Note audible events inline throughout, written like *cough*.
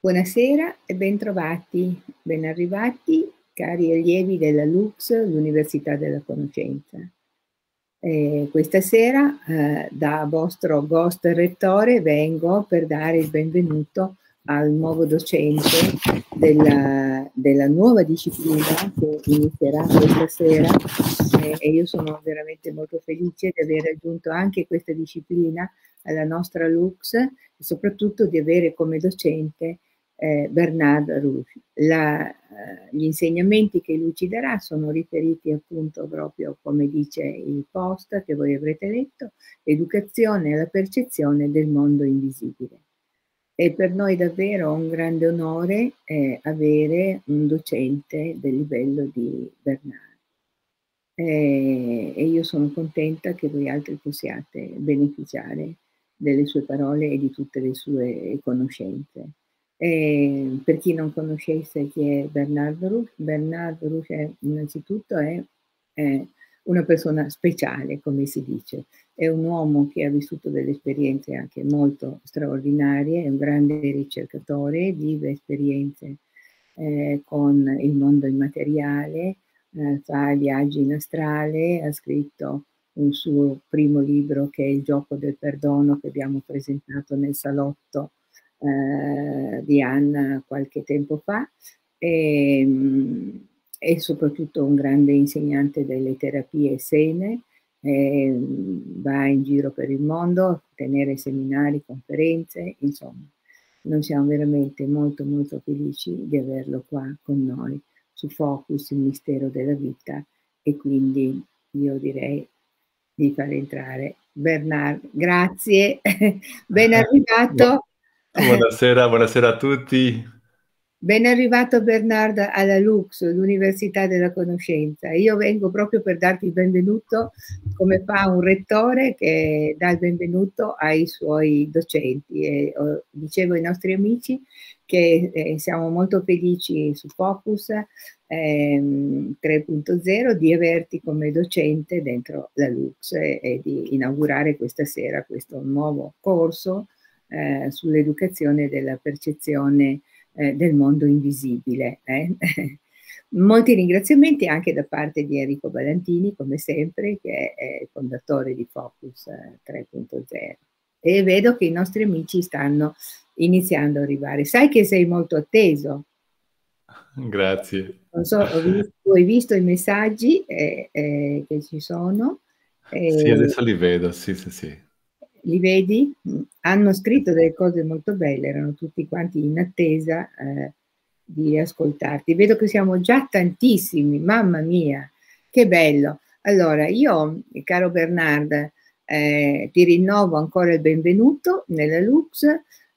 Buonasera e bentrovati, ben arrivati cari allievi della LUX, l'Università della Conoscenza. Eh, questa sera eh, da vostro ghost rettore vengo per dare il benvenuto al nuovo docente della, della nuova disciplina che inizierà questa sera eh, e io sono veramente molto felice di aver aggiunto anche questa disciplina alla nostra LUX e soprattutto di avere come docente eh, Bernard Ruff. La, eh, gli insegnamenti che lui ci darà sono riferiti appunto proprio come dice il post che voi avrete letto, educazione alla percezione del mondo invisibile. È per noi davvero un grande onore eh, avere un docente del livello di Bernard. Eh, e io sono contenta che voi altri possiate beneficiare delle sue parole e di tutte le sue conoscenze. E eh, per chi non conoscesse chi è Bernardo Rush, Bernardo Rush è, innanzitutto è, è, una persona speciale, come si dice, è un uomo che ha vissuto delle esperienze anche molto straordinarie, è un grande ricercatore, vive esperienze eh, con il mondo immateriale, eh, fa viaggi in astrale, ha scritto un suo primo libro che è Il gioco del perdono che abbiamo presentato nel salotto eh, di Anna qualche tempo fa e, ehm, e, soprattutto un grande insegnante delle terapie sene, eh, va in giro per il mondo a tenere seminari, conferenze, insomma, noi siamo veramente molto molto felici di averlo qua con noi su Focus, il mistero della vita e quindi io direi di far entrare Bernard, grazie, *laughs* ben *laughs* arrivato. Buonasera, buonasera a tutti. Ben arrivato Bernardo alla Lux, l'Università della Conoscenza. Io vengo proprio per darti il benvenuto come fa un rettore che dà il benvenuto ai suoi docenti. E, oh, dicevo ai nostri amici che eh, siamo molto felici su Focus ehm, 3.0 di averti come docente dentro la Lux e, e di inaugurare questa sera questo nuovo corso eh, sull'educazione della percezione eh, del mondo invisibile. Eh? *laughs* Molti ringraziamenti anche da parte di Enrico Valentini, come sempre, che è fondatore di Focus 3.0. Eh, e vedo che i nostri amici stanno iniziando a arrivare. Sai che sei molto atteso. Grazie. Non so, ho visto, hai visto i messaggi eh, eh, che ci sono. Eh, sì, adesso li vedo, sì, sì, sì li vedi, mm. hanno scritto delle cose molto belle, erano tutti quanti in attesa eh, di ascoltarti. Vedo che siamo già tantissimi, mamma mia, che bello. Allora, io, caro Bernard, eh, ti rinnovo ancora il benvenuto nella Lux.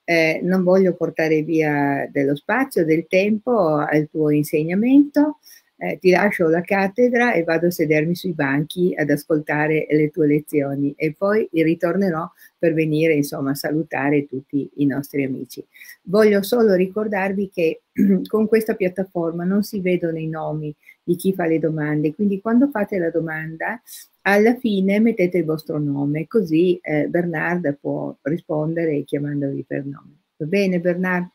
Eh, non voglio portare via dello spazio, del tempo al tuo insegnamento eh, ti lascio la cattedra e vado a sedermi sui banchi ad ascoltare le tue lezioni e poi ritornerò per venire insomma a salutare tutti i nostri amici. Voglio solo ricordarvi che *clears throat* con questa piattaforma non si vedono i nomi di chi fa le domande, quindi quando fate la domanda alla fine mettete il vostro nome, così eh, Bernarda può rispondere chiamandovi per nome. Va bene Bernard?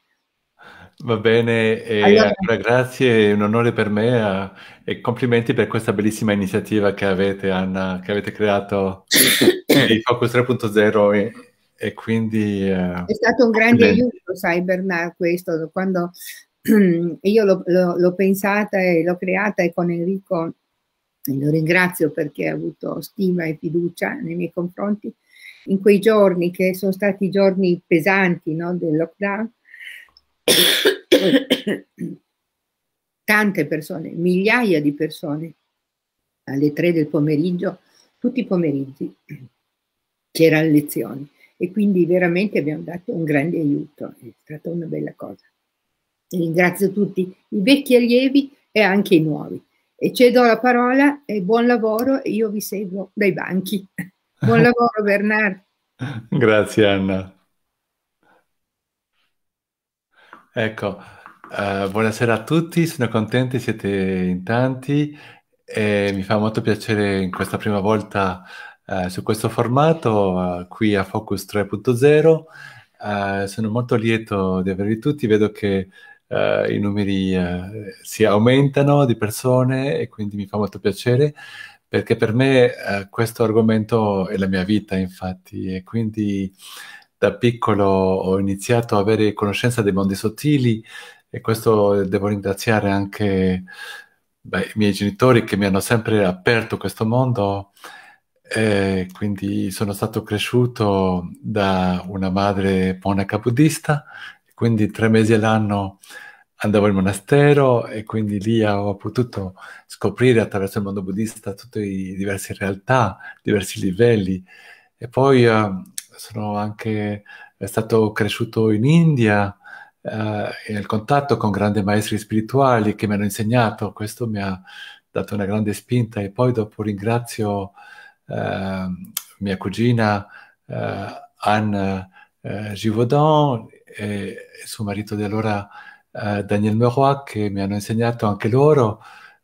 Va bene, allora. Allora, grazie, è un onore per me a, eh, e complimenti per questa bellissima iniziativa che avete, Anna, che avete creato *coughs* il Focus 3.0 e, e quindi... Uh, è stato un grande aiuto, sai Bernard, questo, quando *clears throat* io l'ho, l'ho, l'ho pensata e l'ho creata e con Enrico e lo ringrazio perché ha avuto stima e fiducia nei miei confronti, in quei giorni che sono stati giorni pesanti no, del lockdown, Tante persone, migliaia di persone, alle tre del pomeriggio, tutti i pomeriggi c'erano lezioni e quindi veramente abbiamo dato un grande aiuto, è stata una bella cosa. ringrazio tutti i vecchi allievi e anche i nuovi. E cedo la parola e buon lavoro, io vi seguo dai banchi. Buon *laughs* lavoro Bernard. Grazie Anna. Ecco, eh, buonasera a tutti, sono contenti, siete in tanti e mi fa molto piacere in questa prima volta eh, su questo formato eh, qui a Focus 3.0. Eh, sono molto lieto di avervi tutti, vedo che eh, i numeri eh, si aumentano di persone e quindi mi fa molto piacere perché per me questo argomento è la mia vita infatti e quindi da piccolo ho iniziato a avere conoscenza dei mondi sottili e questo devo ringraziare anche beh, i miei genitori che mi hanno sempre aperto questo mondo e quindi sono stato cresciuto da una madre monaca buddista, quindi tre mesi all'anno andavo in monastero e quindi lì ho potuto scoprire attraverso il mondo buddista tutte le diverse realtà, diversi livelli e poi eh, sono anche è stato cresciuto in India eh, e nel contatto con grandi maestri spirituali che mi hanno insegnato, questo mi ha dato una grande spinta e poi dopo ringrazio eh, mia cugina eh, Anne eh, Givaudan e, suo marito di allora eh, Daniel Meroy che mi hanno insegnato anche loro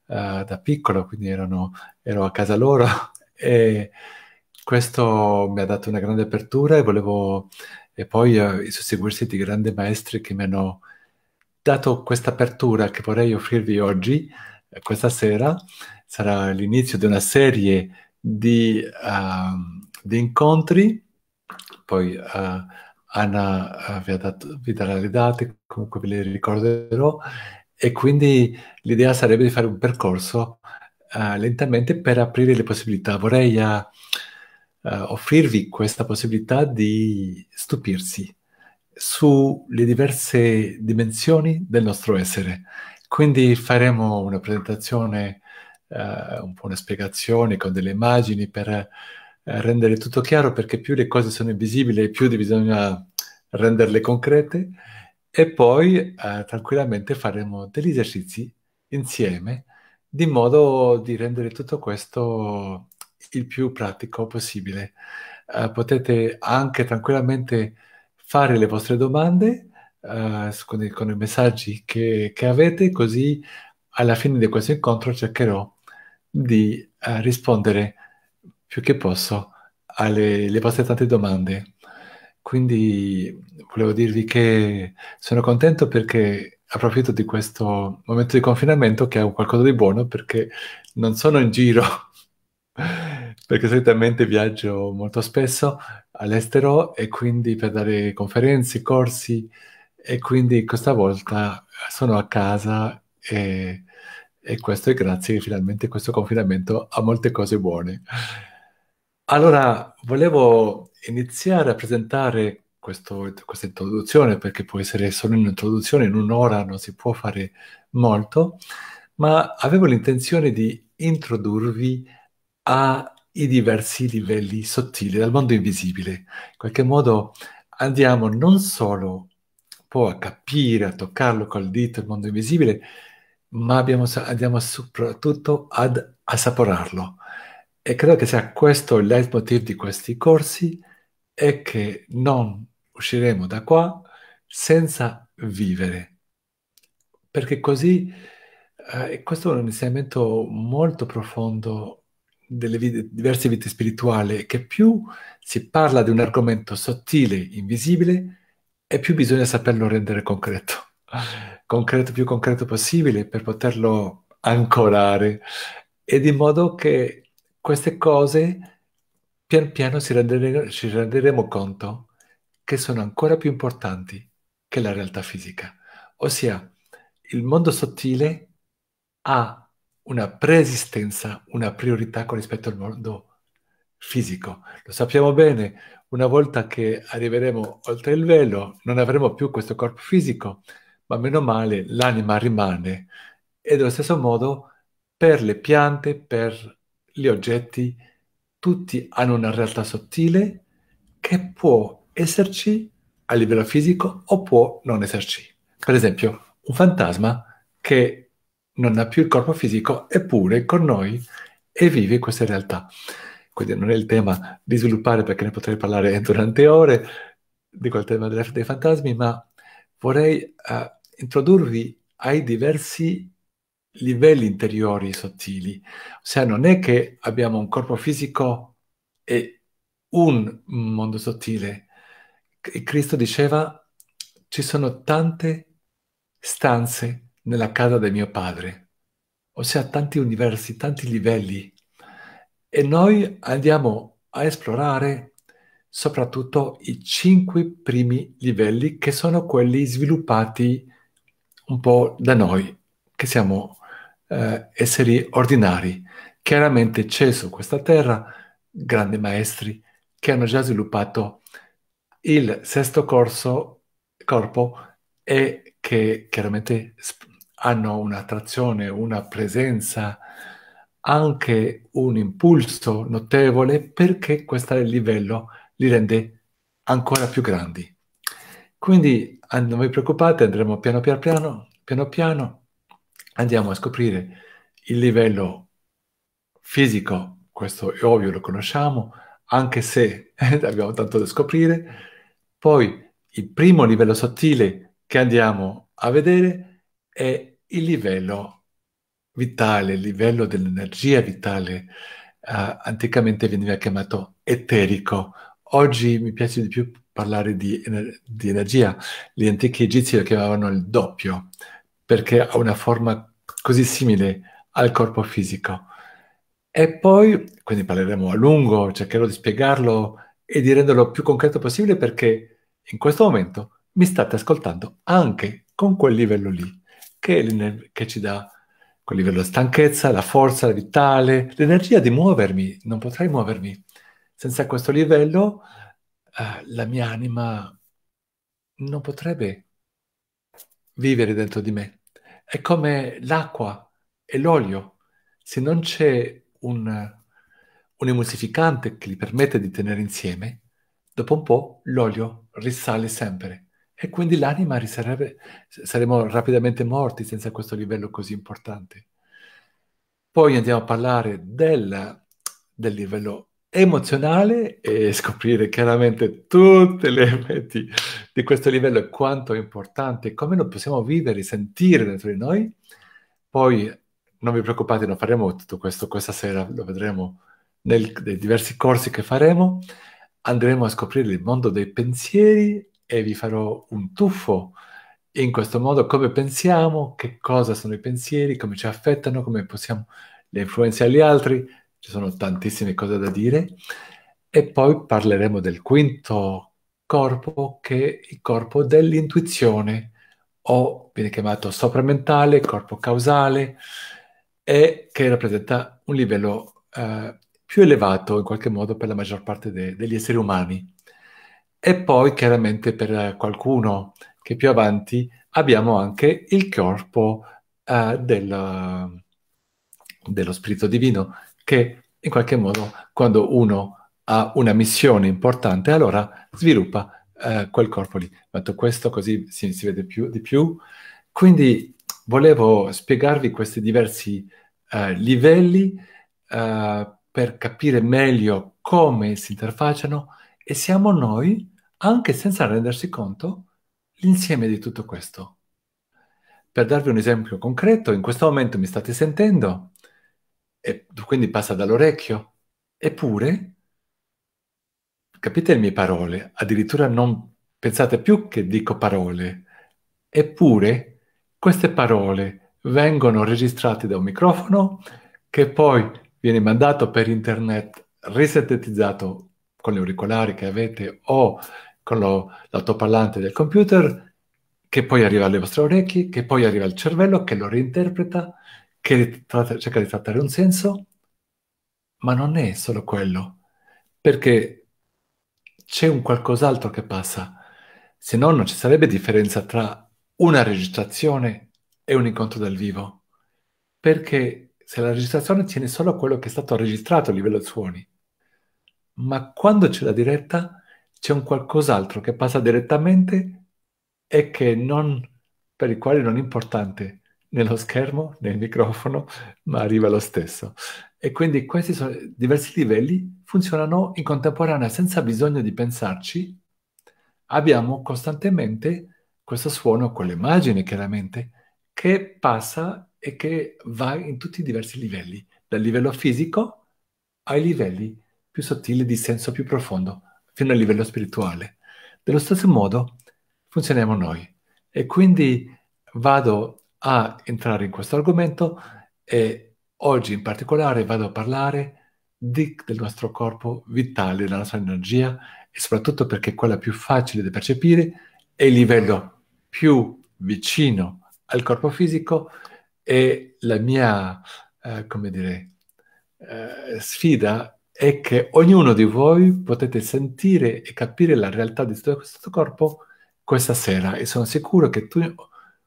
eh, da piccolo, quindi erano, ero a casa loro *laughs* e questo mi ha dato una grande apertura e volevo e poi eh, susseguirsi di grandi maestri che mi hanno dato questa apertura che vorrei offrirvi oggi, eh, questa sera, sarà l'inizio di una serie di, uh, di incontri, poi uh, Anna uh, vi, dato, vi, darà le date, comunque ve le ricorderò, e quindi l'idea sarebbe di fare un percorso lentamente per aprire le possibilità. Vorrei uh, offrirvi questa possibilità di stupirsi sulle diverse dimensioni del nostro essere. Quindi faremo una presentazione, uh, un po' una spiegazione con delle immagini per eh, rendere tutto chiaro perché più le cose sono invisibili più bisogna renderle concrete e poi eh, tranquillamente faremo degli esercizi insieme di modo di rendere tutto questo il più pratico possibile. Uh, potete anche tranquillamente fare le vostre domande uh, con, i, con, i, messaggi che, che, avete, così alla fine di questo incontro cercherò di uh, rispondere più che posso alle vostre tante domande. Quindi volevo dirvi che sono contento perché approfitto di questo momento di confinamento che è un qualcosa di buono perché non sono in giro perché solitamente viaggio molto spesso all'estero e quindi per dare conferenze, corsi e quindi questa volta sono a casa e, e questo è grazie che finalmente questo confinamento ha molte cose buone. Allora, volevo iniziare a presentare questo, questa introduzione, perché può essere solo un'introduzione, in un'ora non si può fare molto, ma avevo l'intenzione di introdurvi a i diversi livelli sottili del mondo invisibile. In qualche modo andiamo non solo poi a capire, a toccarlo col dito il mondo invisibile, ma abbiamo, andiamo soprattutto ad assaporarlo. E credo che sia questo il leitmotiv di questi corsi, è che non usciremo da qua senza vivere. Perché così, eh, questo è un insegnamento molto profondo delle vite, diverse vite spirituali che più si parla di un argomento sottile, invisibile, e più bisogna saperlo rendere concreto, concreto più concreto possibile per poterlo ancorare e di modo che queste cose pian piano ci, rendere, ci renderemo conto che sono ancora più importanti che la realtà fisica. Ossia, il mondo sottile ha una preesistenza, una priorità con rispetto al mondo fisico. Lo sappiamo bene, una volta che arriveremo oltre il velo non avremo più questo corpo fisico, ma meno male l'anima rimane e dello stesso modo per le piante, per gli oggetti, tutti hanno una realtà sottile che può esserci a livello fisico o può non esserci. Per esempio, un fantasma che non ha più il corpo fisico, eppure con noi e vive questa realtà. Quindi non è il tema di sviluppare, perché ne potrei parlare *laughs* durante ore, di quel tema dei fantasmi, ma vorrei uh, introdurvi ai diversi livelli interiori sottili. Ossia, non è che abbiamo un corpo fisico e un mondo sottile. Cristo diceva, ci sono tante stanze nella casa di mio padre, ossia tanti universi, tanti livelli, e noi andiamo a esplorare soprattutto i cinque primi livelli che sono quelli sviluppati un po' da noi, che siamo eh, esseri ordinari. Chiaramente c'è su questa terra grandi maestri che hanno già sviluppato il sesto corso, corpo e che chiaramente hanno un'attrazione, una presenza, anche un impulso notevole perché questo livello li rende ancora più grandi. Quindi non vi preoccupate, andremo piano piano piano, piano piano, andiamo a scoprire il livello fisico, questo è ovvio, lo conosciamo, anche se *laughs* abbiamo tanto da scoprire, poi il primo livello sottile che andiamo a vedere è il livello vitale, il livello dell'energia vitale, uh, anticamente veniva chiamato eterico. Oggi mi piace di più parlare di, di energia. Gli antichi egizi lo chiamavano il doppio, perché ha una forma così simile al corpo fisico. E poi, quindi parleremo a lungo, cercherò di spiegarlo e di renderlo più concreto possibile perché in questo momento mi state ascoltando anche con quel livello lì che, che ci dà quel livello di stanchezza, la forza la vitale, l'energia di muovermi. Non potrei muovermi. Senza questo livello eh, la mia anima non potrebbe vivere dentro di me. È come l'acqua e l'olio. Se non c'è un, un emulsificante che li permette di tenere insieme, dopo un po' l'olio risale sempre e quindi l'anima risarebbe, saremmo rapidamente morti senza questo livello così importante. Poi andiamo a parlare del, del livello emozionale e scoprire chiaramente tutte le metti di questo livello e quanto è importante, come lo possiamo vivere, e sentire dentro di noi. Poi non vi preoccupate, non faremo tutto questo questa sera, lo vedremo nel, nei diversi corsi che faremo. Andremo a scoprire il mondo dei pensieri e vi farò un tuffo in questo modo come pensiamo, che cosa sono i pensieri, come ci affettano, come possiamo le influenze agli altri, ci sono tantissime cose da dire e poi parleremo del quinto corpo che è il corpo dell'intuizione o viene chiamato sopramentale, corpo causale e che rappresenta un livello eh, più elevato in qualche modo per la maggior parte de- degli esseri umani e poi chiaramente per eh, qualcuno che più avanti abbiamo anche il corpo eh, del, dello Spirito Divino che in qualche modo quando uno ha una missione importante allora sviluppa eh, quel corpo lì. Metto questo così si, si vede più, di più. Quindi volevo spiegarvi questi diversi eh, livelli eh, per capire meglio come si interfacciano e siamo noi anche senza rendersi conto l'insieme di tutto questo. Per darvi un esempio concreto, in questo momento mi state sentendo, e quindi passa dall'orecchio, eppure capite le mie parole, addirittura non pensate più che dico parole, eppure queste parole vengono registrate da un microfono che poi viene mandato per internet risintetizzato con gli auricolari che avete o con l'autoparlante del computer, che poi arriva alle vostre orecchie, che poi arriva al cervello, che lo reinterpreta, che tratta, cerca di trattare un senso, ma non è solo quello, perché c'è un qualcos'altro che passa, se no non ci sarebbe differenza tra una registrazione e un incontro dal vivo, perché se la registrazione tiene solo quello che è stato registrato a livello di suoni, ma quando c'è la diretta c'è un qualcos'altro che passa direttamente e che non, per il quale non è importante nello schermo, nel microfono, ma arriva lo stesso. E quindi questi sono, diversi livelli funzionano in contemporanea senza bisogno di pensarci. Abbiamo costantemente questo suono con l'immagine, chiaramente, che passa e che va in tutti i diversi livelli, dal livello fisico ai livelli più sottili di senso più profondo, fino a livello spirituale. Dello stesso modo funzioniamo noi e quindi vado a entrare in questo argomento e oggi in particolare vado a parlare di, del nostro corpo vitale, della nostra energia e soprattutto perché è quella più facile da percepire è il livello più vicino al corpo fisico e la mia, eh, come dire, eh, sfida è che ognuno di voi potete sentire e capire la realtà di tutto questo corpo questa sera e sono sicuro che tu,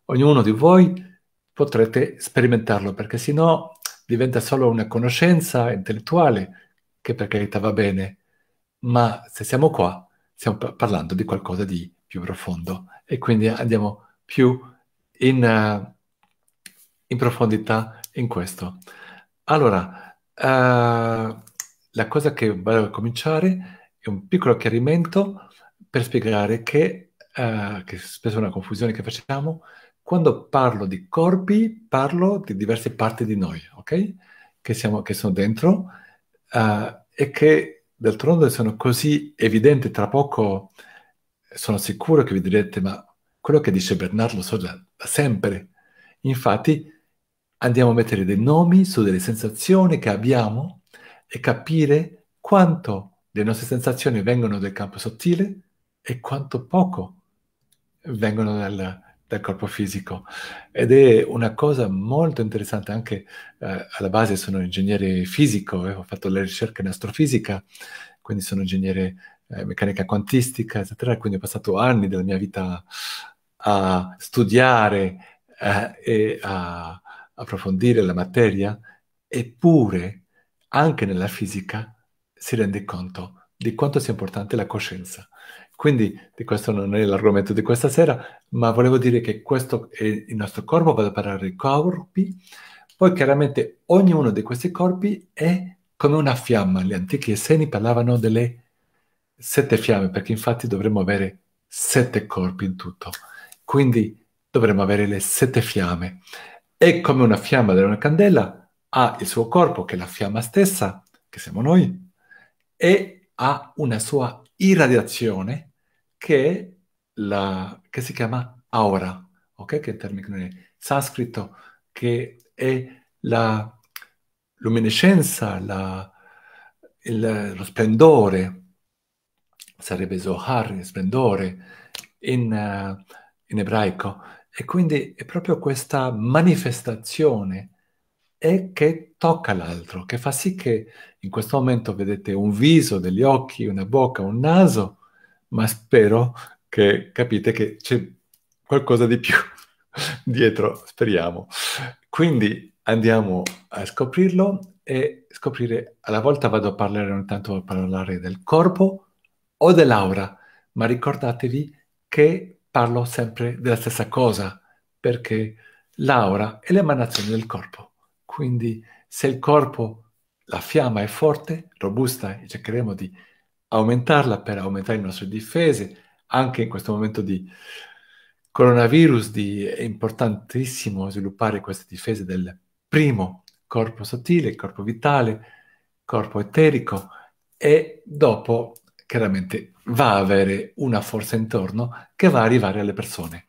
ognuno di voi potrete sperimentarlo perché sennò diventa solo una conoscenza intellettuale che per carità va bene, ma se siamo qua stiamo parlando di qualcosa di più profondo e quindi andiamo più in, uh, in profondità in questo. Allora, uh, la cosa che vado a cominciare è un piccolo chiarimento per spiegare che, eh, che spesso è una confusione che facciamo, quando parlo di corpi parlo di diverse parti di noi, ok? Che, siamo, che sono dentro uh, e che d'altronde sono così evidenti, tra poco sono sicuro che vi direte, ma quello che dice Bernardo lo so già da sempre. Infatti andiamo a mettere dei nomi su delle sensazioni che abbiamo e capire quanto le nostre sensazioni vengono dal campo sottile e quanto poco vengono dal, dal corpo fisico. Ed è una cosa molto interessante, anche eh, alla base sono ingegnere fisico, eh, ho fatto le ricerche in astrofisica, quindi sono ingegnere eh, meccanica quantistica, eccetera, quindi ho passato anni della mia vita a studiare eh, e a approfondire la materia, eppure anche nella fisica si rende conto di quanto sia importante la coscienza. Quindi di questo non è l'argomento di questa sera, ma volevo dire che questo è il nostro corpo, vado a parlare di corpi, poi chiaramente ognuno di questi corpi è come una fiamma. Gli antichi esseni parlavano delle sette fiamme, perché infatti dovremmo avere sette corpi in tutto. Quindi dovremmo avere le sette fiamme. È come una fiamma di una candela, ha il suo corpo, che è la fiamma stessa, che siamo noi, e ha una sua irradiazione che, la, che si chiama aura, okay? che è un termine sanscrito, che è la luminescenza, la, il, lo splendore, sarebbe Zohar, splendore, in, uh, in ebraico. E quindi è proprio questa manifestazione e che tocca l'altro, che fa sì che in questo momento vedete un viso, degli occhi, una bocca, un naso, ma spero che capite che c'è qualcosa di più *laughs* dietro, speriamo. Quindi andiamo a scoprirlo e scoprire, alla volta vado a parlare ogni tanto a parlare del corpo o dell'aura, ma ricordatevi che parlo sempre della stessa cosa, perché l'aura è l'emanazione del corpo. Quindi se il corpo, la fiamma è forte, robusta, e cercheremo di aumentarla per aumentare le nostre difese, anche in questo momento di coronavirus di, è importantissimo sviluppare queste difese del primo corpo sottile, corpo vitale, corpo eterico e dopo chiaramente va a avere una forza intorno che va a arrivare alle persone.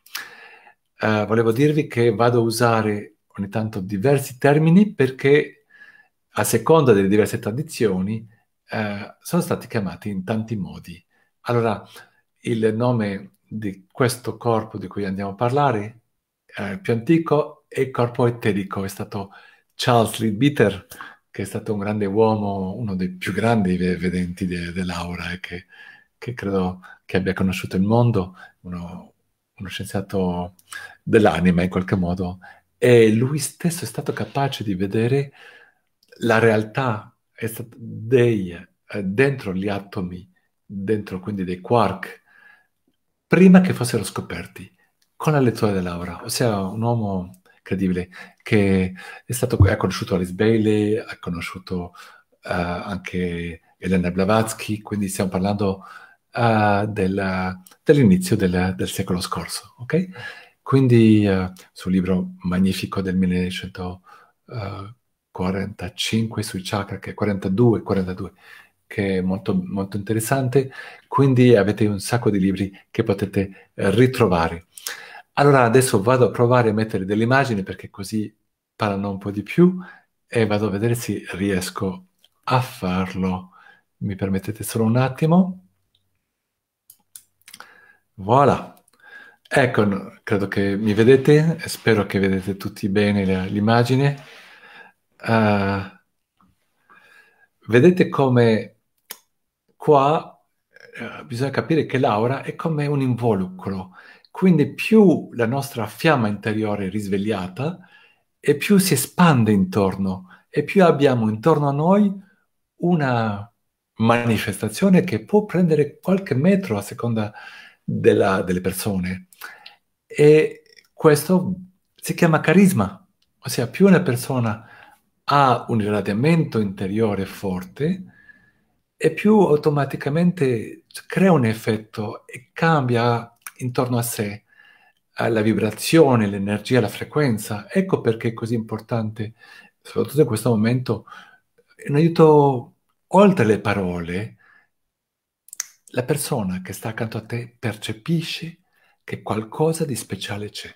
Uh, volevo dirvi che vado a usare ogni tanto diversi termini perché a seconda delle diverse tradizioni eh, sono stati chiamati in tanti modi. Allora, il nome di questo corpo di cui andiamo a parlare, eh, più antico, è il corpo eterico, è stato Charles Leadbeater, che è stato un grande uomo, uno dei più grandi vedenti de- dell'aura e eh, che, che, credo che abbia conosciuto il mondo, uno, uno scienziato dell'anima in qualche modo, e lui stesso è stato capace di vedere la realtà dei, eh, dentro gli atomi, dentro quindi dei quark, prima che fossero scoperti con la lettura dell'aura, ossia un uomo credibile che è, stato, è conosciuto Alice Bailey, ha conosciuto uh, anche Elena Blavatsky, quindi stiamo parlando uh, eh, della, dell'inizio del, del, secolo scorso, ok? Quindi eh, sul libro magnifico del 1945 eh, sui chakra, che è 42, 42 che è molto, molto interessante, quindi avete un sacco di libri che potete eh, ritrovare. Allora adesso vado a provare a mettere delle immagini perché così parlano un po' di più e vado a vedere se riesco a farlo. Mi permettete solo un attimo? Voilà. Ecco, credo che mi vedete, spero che vedete tutti bene l'immagine. Uh, vedete come qua uh, bisogna capire che l'aura è come un involucro, quindi più la nostra fiamma interiore è risvegliata e più si espande intorno e più abbiamo intorno a noi una manifestazione che può prendere qualche metro a seconda della, delle persone e questo si chiama carisma, ossia più una persona ha un irradiamento interiore forte e più automaticamente crea un effetto e cambia intorno a sé la vibrazione, l'energia, la frequenza. Ecco perché è così importante, soprattutto in questo momento, un aiuto oltre le parole. La persona che sta accanto a te percepisce che qualcosa di speciale c'è.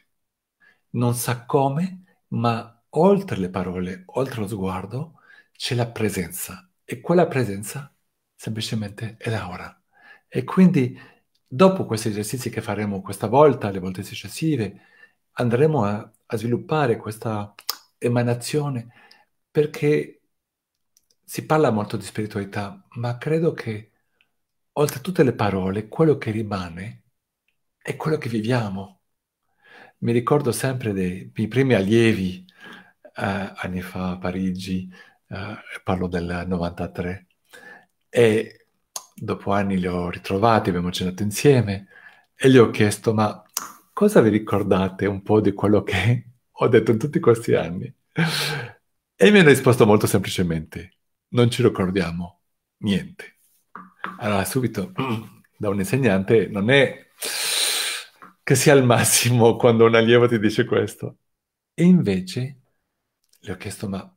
Non sa come, ma oltre le parole, oltre lo sguardo, c'è la presenza. E quella presenza semplicemente è la ora. E quindi dopo questi esercizi che faremo questa volta, le volte successive, andremo a, a sviluppare questa emanazione perché si parla molto di spiritualità, ma credo che oltre tutte le parole, quello che rimane è quello che viviamo. Mi ricordo sempre dei, dei primi allievi eh, anni fa a Parigi, eh, parlo del 93, e dopo anni li ho ritrovati, abbiamo cenato insieme e gli ho chiesto ma cosa vi ricordate un po' di quello che ho detto in tutti questi anni? E mi hanno risposto molto semplicemente, non ci ricordiamo niente. Allora subito *clears throat* da un insegnante non è che sia al massimo quando un allievo ti dice questo. E invece le ho chiesto, ma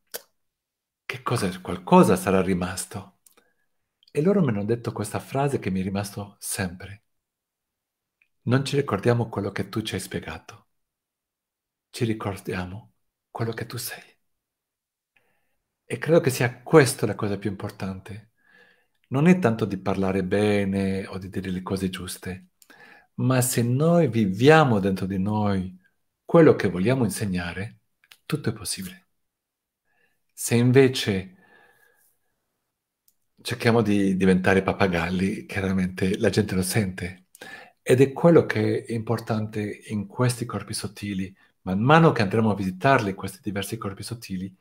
che cosa, qualcosa sarà rimasto? E loro mi hanno detto questa frase che mi è rimasto sempre. Non ci ricordiamo quello che tu ci hai spiegato, ci ricordiamo quello che tu sei. E credo che sia questa la cosa più importante. Non è tanto di parlare bene o di dire le cose giuste, ma se noi viviamo dentro di noi quello che vogliamo insegnare, tutto è possibile. Se invece cerchiamo di diventare papagalli, chiaramente la gente lo sente. Ed è quello che è importante in questi corpi sottili. Man mano che andremo a visitarli, questi diversi corpi sottili,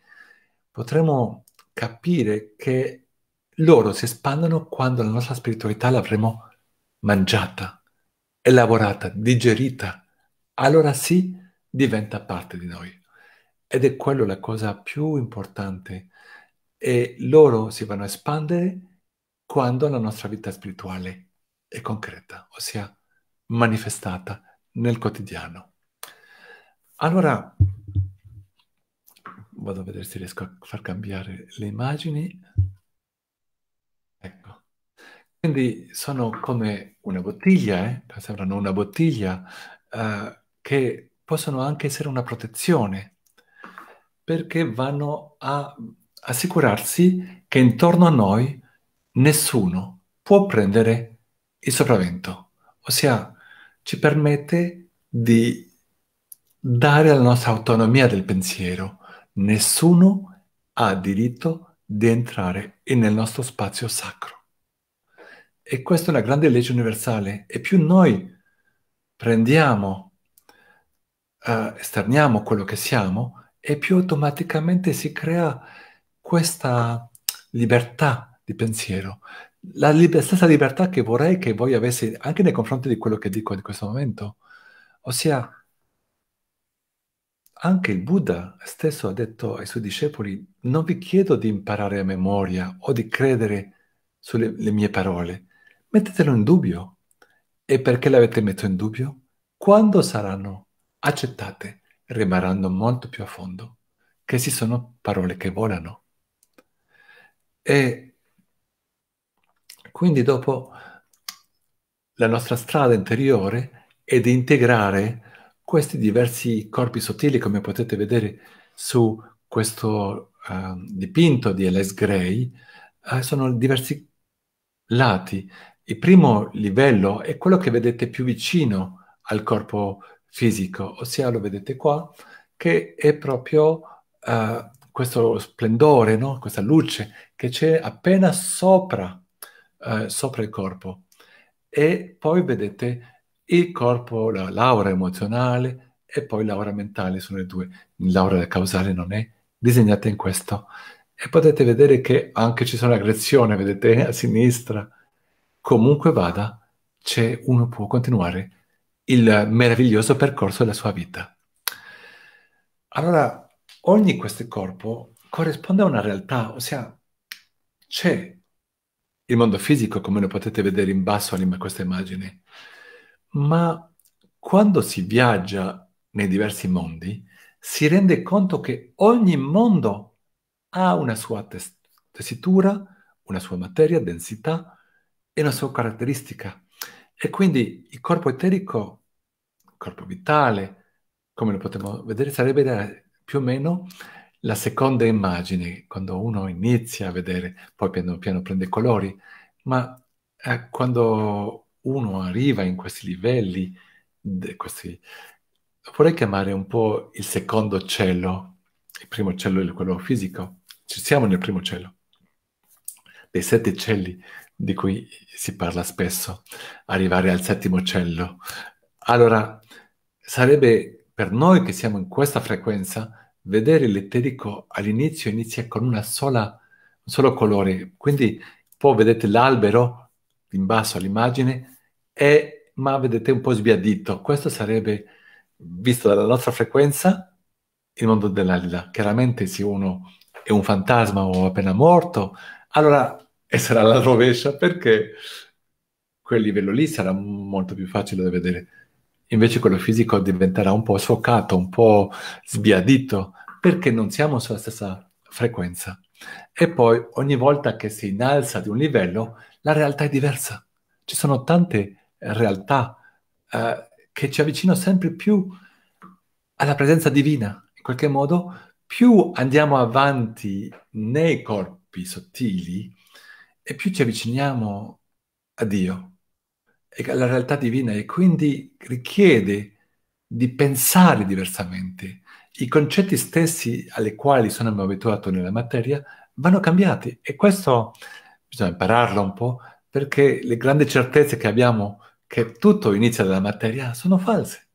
potremo capire che loro si espandono quando la nostra spiritualità l'avremo mangiata elaborata, digerita, allora sì diventa parte di noi. Ed è quello la cosa più importante. E loro si vanno a espandere quando la nostra vita spirituale è concreta, ossia manifestata nel quotidiano. Allora, vado a vedere se riesco a far cambiare le immagini. Quindi sono come una bottiglia, eh? sembrano una bottiglia, eh, che possono anche essere una protezione, perché vanno a assicurarsi che intorno a noi nessuno può prendere il sopravvento, ossia ci permette di dare alla nostra autonomia del pensiero. Nessuno ha diritto di entrare nel nostro spazio sacro. E questa è una grande legge universale. E più noi prendiamo, eh, esterniamo quello che siamo, e più automaticamente si crea questa libertà di pensiero. La liber- stessa libertà che vorrei che voi avessi anche nei confronti di quello che dico in questo momento. Ossia, anche il Buddha stesso ha detto ai suoi discepoli, non vi chiedo di imparare a memoria o di credere sulle mie parole, Mettetelo in dubbio. E perché l'avete messo in dubbio? Quando saranno accettate, rimarranno molto più a fondo, che si sono parole che volano. E quindi dopo la nostra strada interiore è di integrare questi diversi corpi sottili, come potete vedere su questo uh, dipinto di L.S. Gray, uh, sono diversi lati il primo livello è quello che vedete più vicino al corpo fisico, ossia lo vedete qua, che è proprio uh, questo splendore, no? questa luce che c'è appena sopra, uh, sopra il corpo. E poi vedete il corpo, la l'aura emozionale e poi l'aura mentale, sono le due. L'aura causale non è disegnata in questo. E potete vedere che anche ci sono aggressioni, vedete a sinistra, comunque vada, c'è uno può continuare il meraviglioso percorso della sua vita. Allora, ogni questo corpo corrisponde a una realtà, ossia c'è il mondo fisico, come lo potete vedere in basso a questa immagine, ma quando si viaggia nei diversi mondi, si rende conto che ogni mondo ha una sua tessitura, una sua materia, densità, è una sua caratteristica. E quindi il corpo eterico, il corpo vitale, come lo potremmo vedere, sarebbe più o meno la seconda immagine, quando uno inizia a vedere, poi piano piano prende colori, ma eh, quando uno arriva in questi livelli, questi, vorrei chiamare un po' il secondo cielo, il primo cielo è quello fisico, ci siamo nel primo cielo, dei sette cieli di cui si parla spesso, arrivare al settimo cielo. Allora, sarebbe per noi che siamo in questa frequenza, vedere l'etterico all'inizio inizia con una sola, un solo colore, quindi poi vedete l'albero in basso all'immagine, è, ma vedete un po' sbiadito. Questo sarebbe, visto dalla nostra frequenza, il mondo dell'alila. Chiaramente se uno è un fantasma o appena morto, allora e sarà la rovescia perché quel livello lì sarà molto più facile da vedere. Invece quello fisico diventerà un po' sfocato, un po' sbiadito, perché non siamo sulla stessa frequenza. E poi ogni volta che si innalza di un livello, la realtà è diversa. Ci sono tante realtà eh, che ci avvicinano sempre più alla presenza divina. In qualche modo, più andiamo avanti nei corpi sottili, e più ci avviciniamo a Dio e alla realtà divina e quindi richiede di pensare diversamente. I concetti stessi alle quali sono abituato nella materia vanno cambiati e questo bisogna impararlo un po' perché le grandi certezze che abbiamo che tutto inizia dalla materia sono false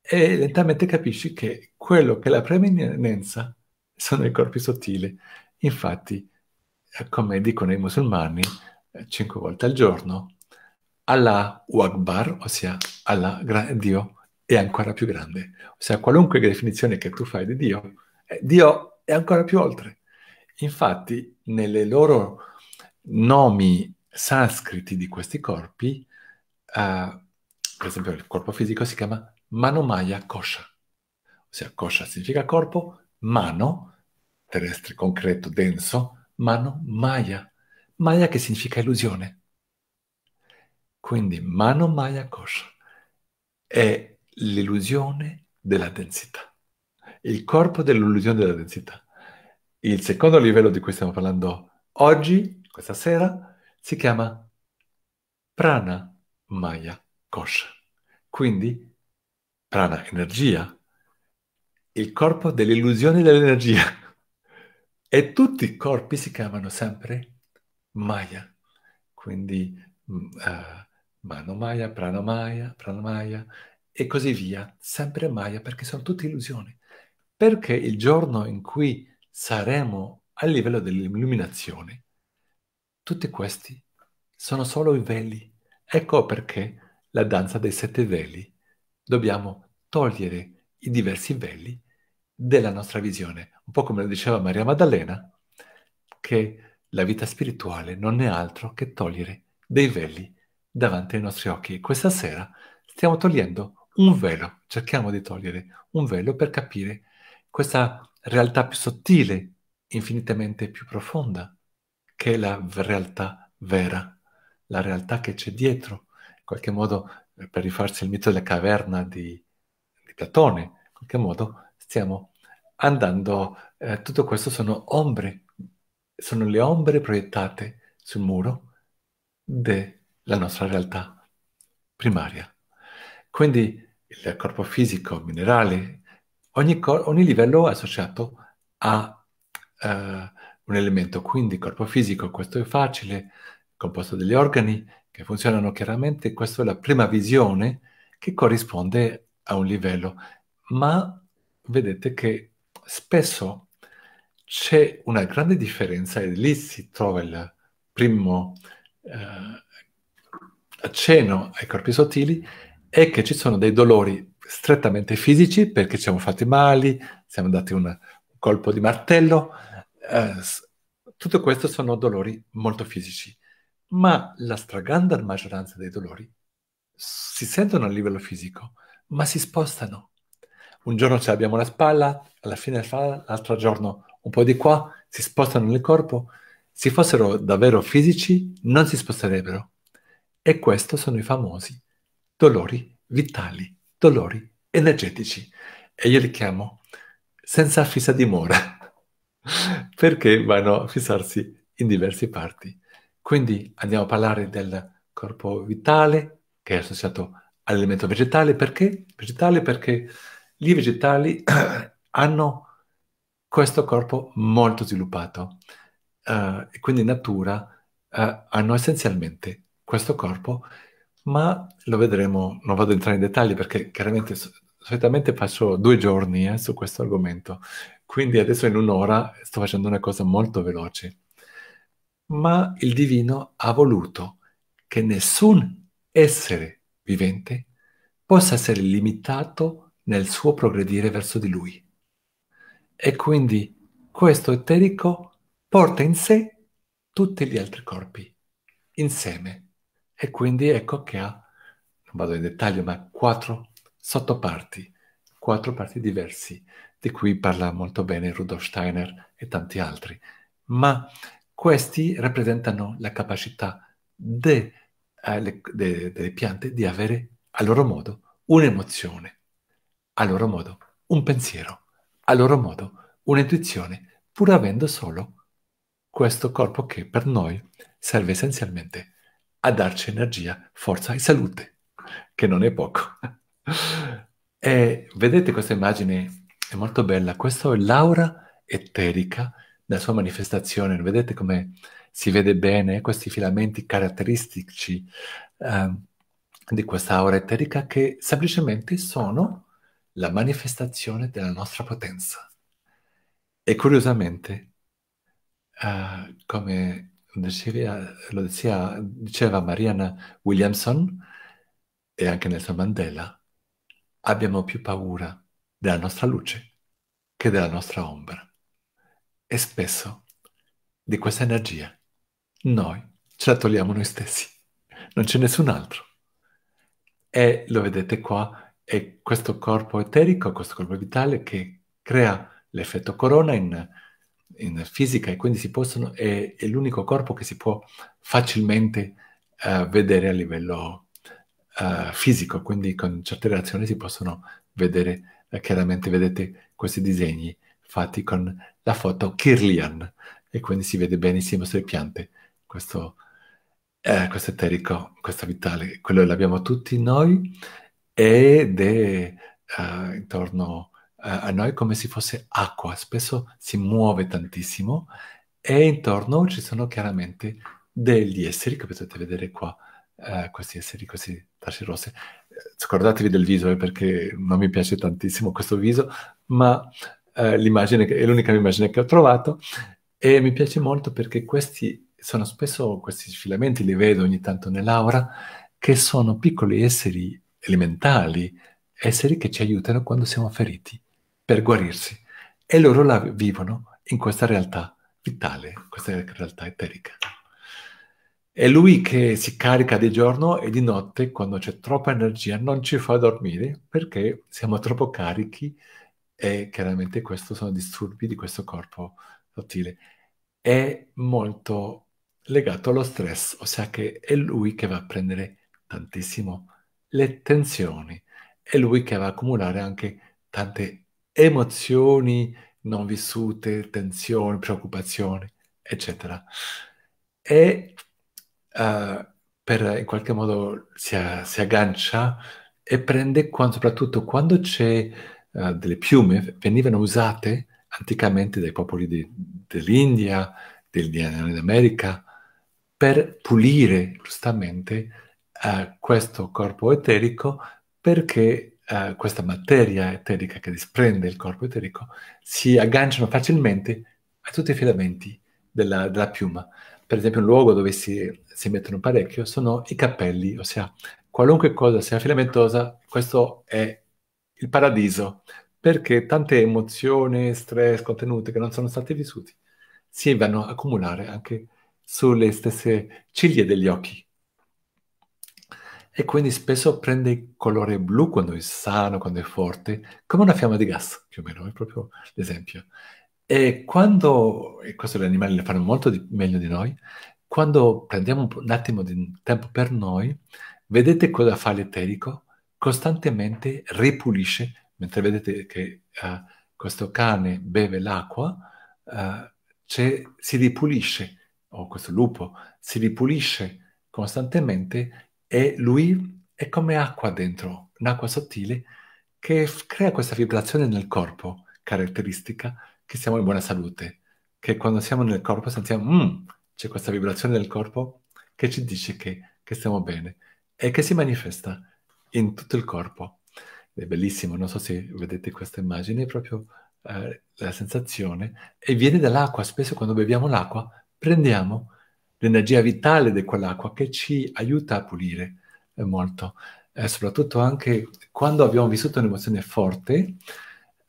e lentamente capisci che quello che è la preeminenza sono i corpi sottili. Infatti, come dicono i musulmani, eh, cinque volte al giorno, Allah Akbar, ossia Allah, Dio, è ancora più grande. Ossia, qualunque definizione che tu fai di Dio, eh, Dio è ancora più oltre. Infatti, nelle loro nomi sanscriti di questi corpi, uh, per esempio il corpo fisico si chiama Manomaya Kosha. Ossia, Kosha significa corpo, mano, terrestre, concreto, denso, mano maya, maya che significa illusione. Quindi mano maya kosha è l'illusione della densità, il corpo dell'illusione della densità. Il secondo livello di cui stiamo parlando oggi, questa sera, si chiama prana maya kosha. Quindi prana energia, il corpo dell'illusione dell'energia e tutti i corpi si chiamano sempre Maya. Quindi uh, Mano Maya, Prano Maya, Prano Maya e così via, sempre Maya perché sono tutte illusioni. Perché il giorno in cui saremo a livello dell'illuminazione, tutti questi sono solo i veli. Ecco perché la danza dei sette veli dobbiamo togliere i diversi veli della nostra visione, un po' come lo diceva Maria Maddalena, che la vita spirituale non è altro che togliere dei veli davanti ai nostri occhi. Questa sera stiamo togliendo un velo, cerchiamo di togliere un velo per capire questa realtà più sottile, infinitamente più profonda, che è la realtà vera, la realtà che c'è dietro. In qualche modo, eh, per rifarsi il mito della caverna di, di Platone, in qualche modo stiamo andando, eh, tutto questo sono ombre, sono le ombre proiettate sul muro della nostra realtà primaria. Quindi il corpo fisico, minerale, ogni, cor- ogni livello è associato a uh, un elemento, quindi corpo fisico, questo è facile, composto degli organi che funzionano chiaramente, questa è la prima visione che corrisponde a un livello, ma vedete che spesso c'è una grande differenza e lì si trova il primo eh, accenno ai corpi sottili, è che ci sono dei dolori strettamente fisici perché ci siamo fatti mali, siamo dati un colpo di martello, eh, tutto questo sono dolori molto fisici, ma la stragrande maggioranza dei dolori si sentono a livello fisico, ma si spostano un giorno ce l'abbiamo alla spalla, alla fine l'altro giorno un po' di qua, si spostano nel corpo. Se fossero davvero fisici, non si sposterebbero. E questi sono i famosi dolori vitali, dolori energetici. E io li chiamo senza fissa dimora, *laughs* perché vanno a fissarsi in diverse parti. Quindi andiamo a parlare del corpo vitale, che è associato all'elemento vegetale. Perché? Vegetale perché gli vegetali *clears throat* hanno questo corpo molto sviluppato uh, e quindi in natura uh, hanno essenzialmente questo corpo, ma lo vedremo, non vado a entrare in dettagli perché chiaramente solitamente faccio due giorni eh, su questo argomento, quindi adesso in un'ora sto facendo una cosa molto veloce. Ma il divino ha voluto che nessun essere vivente possa essere limitato nel suo progredire verso di lui. E quindi questo eterico porta in sé tutti gli altri corpi insieme e quindi ecco che ha, non vado in dettaglio, ma quattro sottoparti, quattro parti diversi, di cui parla molto bene Rudolf Steiner e tanti altri. Ma questi rappresentano la capacità eh, delle de, de, de piante di avere a loro modo un'emozione a loro modo, un pensiero, a loro modo, un'intuizione, pur avendo solo questo corpo che per noi serve essenzialmente a darci energia, forza e salute, che non è poco. e vedete questa immagine, è molto bella, questa è l'aura eterica della sua manifestazione, vedete come si vede bene questi filamenti caratteristici eh, di questa aura eterica che semplicemente sono la manifestazione della nostra potenza. E curiosamente, uh, come diceva, lo diceva, diceva Mariana Williamson e anche Nelson Mandela, abbiamo più paura della nostra luce che della nostra ombra. E spesso di questa energia noi ce la togliamo noi stessi, non c'è nessun altro. E lo vedete qua è questo corpo eterico, questo corpo vitale che crea l'effetto corona in, in fisica e quindi si possono, è, è, l'unico corpo che si può facilmente uh, vedere a livello uh, fisico, quindi con certe reazioni si possono vedere uh, chiaramente, vedete questi disegni fatti con la foto Kirlian e quindi si vede benissimo sulle piante questo, questo eterico, questo vitale, quello l'abbiamo tutti noi ed è uh, eh, intorno eh, a noi come se fosse acqua, spesso si muove tantissimo e intorno ci sono chiaramente degli esseri che potete vedere qua, uh, questi esseri, così tasci rosse. Scordatevi del viso eh, perché non mi piace tantissimo questo viso, ma uh, l'immagine è l'unica immagine che ho trovato e mi piace molto perché questi sono spesso questi filamenti, li vedo ogni tanto nell'aura, che sono piccoli esseri elementali, esseri che ci aiutano quando siamo feriti per guarirsi. E loro la vivono in questa realtà vitale, questa realtà eterica. È lui che si carica di giorno e di notte, quando c'è troppa energia, non ci fa dormire perché siamo troppo carichi e chiaramente questi sono disturbi di questo corpo sottile. È molto legato allo stress, ossia che è lui che va a prendere tantissimo le tensioni. È lui che va a accumulare anche tante emozioni non vissute, tensioni, preoccupazioni, eccetera. E uh, per in qualche modo si, si, aggancia e prende quando, soprattutto quando c'è uh, delle piume, venivano usate anticamente dai popoli de, dell'India, dell'America, per pulire giustamente eh, questo corpo eterico perché eh, questa materia eterica che disprende il corpo eterico si agganciano facilmente a tutti i filamenti della, della piuma. Per esempio un luogo dove si, si mettono parecchio sono i capelli, ossia qualunque cosa sia filamentosa, questo è il paradiso, perché tante emozioni, stress, contenuti che non sono stati vissuti si vanno a accumulare anche sulle stesse ciglia degli occhi e quindi spesso prende il colore blu quando è sano, quando è forte, come una fiamma di gas, più o meno, è proprio l'esempio. E quando, e questo gli animali lo fanno molto di, meglio di noi, quando prendiamo un, attimo di tempo per noi, vedete cosa fa l'eterico? Costantemente ripulisce, mentre vedete che uh, questo cane beve l'acqua, uh, si ripulisce, o questo lupo si ripulisce costantemente e lui è come acqua dentro, un'acqua sottile che f- crea questa vibrazione nel corpo caratteristica che siamo in buona salute, che quando siamo nel corpo sentiamo mm, c'è questa vibrazione nel corpo che ci dice che, che stiamo bene e che si manifesta in tutto il corpo. È bellissimo, non so se vedete questa immagine, è proprio eh, la sensazione e viene dall'acqua, spesso quando beviamo l'acqua prendiamo l'energia vitale di quell'acqua che ci aiuta a pulire eh, molto, eh, soprattutto anche quando abbiamo vissuto un'emozione forte,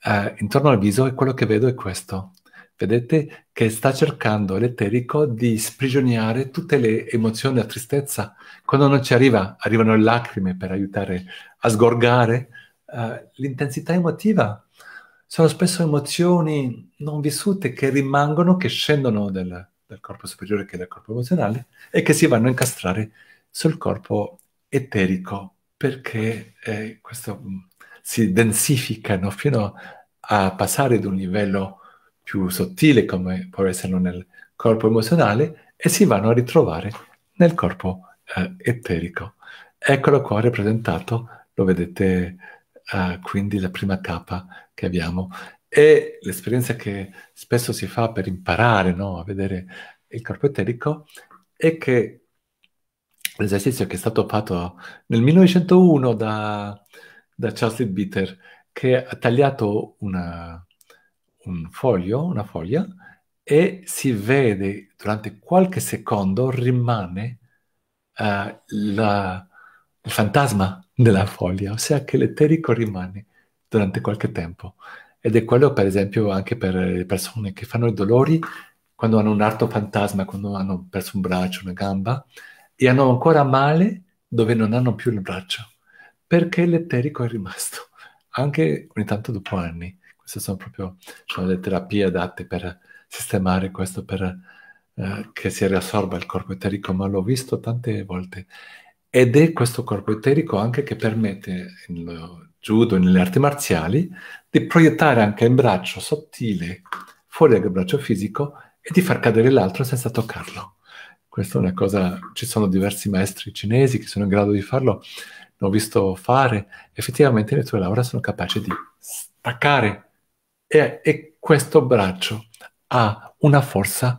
eh, intorno al viso e quello che vedo è questo. Vedete che sta cercando l'eterico di sprigioniare tutte le emozioni, la tristezza. Quando non ci arriva, arrivano le lacrime per aiutare a sgorgare eh, l'intensità emotiva. Sono spesso emozioni non vissute che rimangono, che scendono dal, dal corpo superiore che dal corpo emozionale e che si vanno a incastrare sul corpo eterico perché eh, questo mm, si densificano fino a passare ad un livello più sottile come può essere nel corpo emozionale e si vanno a ritrovare nel corpo eh, eterico. Eccolo qua rappresentato, lo vedete eh, quindi la prima tappa che abbiamo e l'esperienza che spesso si fa per imparare no? a vedere il corpo eterico è che l'esercizio che è stato fatto nel 1901 da, da Charles Bitter, che ha tagliato una, un foglio, una foglia, e si vede durante qualche secondo rimane uh, la, il fantasma della foglia, ossia che l'eterico rimane durante qualche tempo. Ed è quello, per esempio, anche per le persone che fanno i dolori quando hanno un arto fantasma, quando hanno perso un braccio, una gamba, e hanno ancora male dove non hanno più il braccio, perché l'eterico è rimasto, *laughs* anche ogni tanto dopo anni. Queste sono proprio cioè, le terapie adatte per sistemare questo, per eh, che si riassorba il corpo eterico, ma l'ho visto tante volte. Ed è questo corpo eterico anche che permette, in judo, nelle arti marziali, di proiettare anche il braccio sottile fuori dal braccio fisico e di far cadere l'altro senza toccarlo. Questa è una cosa, ci sono diversi maestri cinesi che sono in grado di farlo, l'ho visto fare, effettivamente le tue laura sono capaci di staccare e, e questo braccio ha una forza,